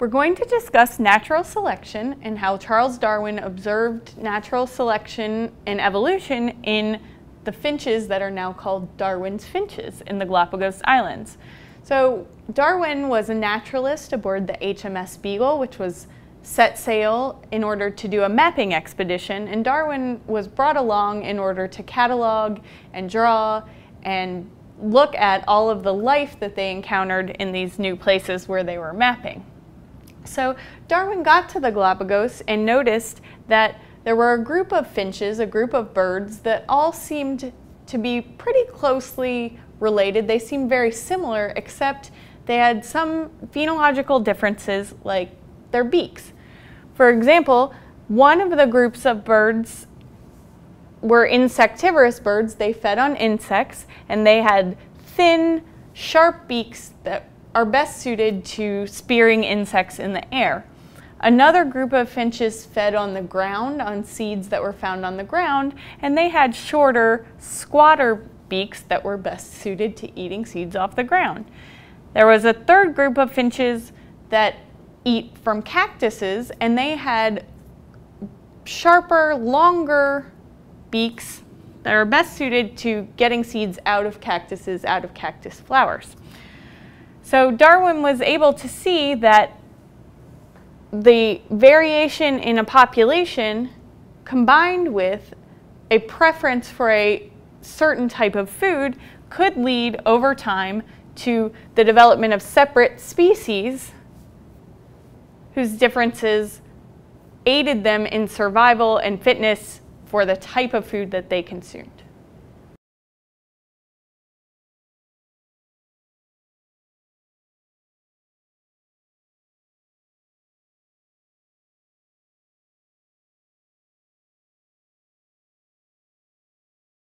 We're going to discuss natural selection and how Charles Darwin observed natural selection and evolution in the finches that are now called Darwin's finches in the Galapagos Islands. So Darwin was a naturalist aboard the HMS Beagle, which was set sail in order to do a mapping expedition, and Darwin was brought along in order to catalog and draw and look at all of the life that they encountered in these new places where they were mapping. So Darwin got to the Galapagos and noticed that there were a group of finches, a group of birds that all seemed to be pretty closely related. They seemed very similar, except they had some phenological differences, like their beaks. For example, one of the groups of birds were insectivorous birds. They fed on insects, and they had thin, sharp beaks that are best suited to spearing insects in the air. Another group of finches fed on the ground on seeds that were found on the ground, and they had shorter, squatter beaks that were best suited to eating seeds off the ground. There was a third group of finches that eat from cactuses, and they had sharper, longer beaks that are best suited to getting seeds out of cactuses, out of cactus flowers. So Darwin was able to see that the variation in a population combined with a preference for a certain type of food could lead over time to the development of separate species whose differences aided them in survival and fitness for the type of food that they consumed.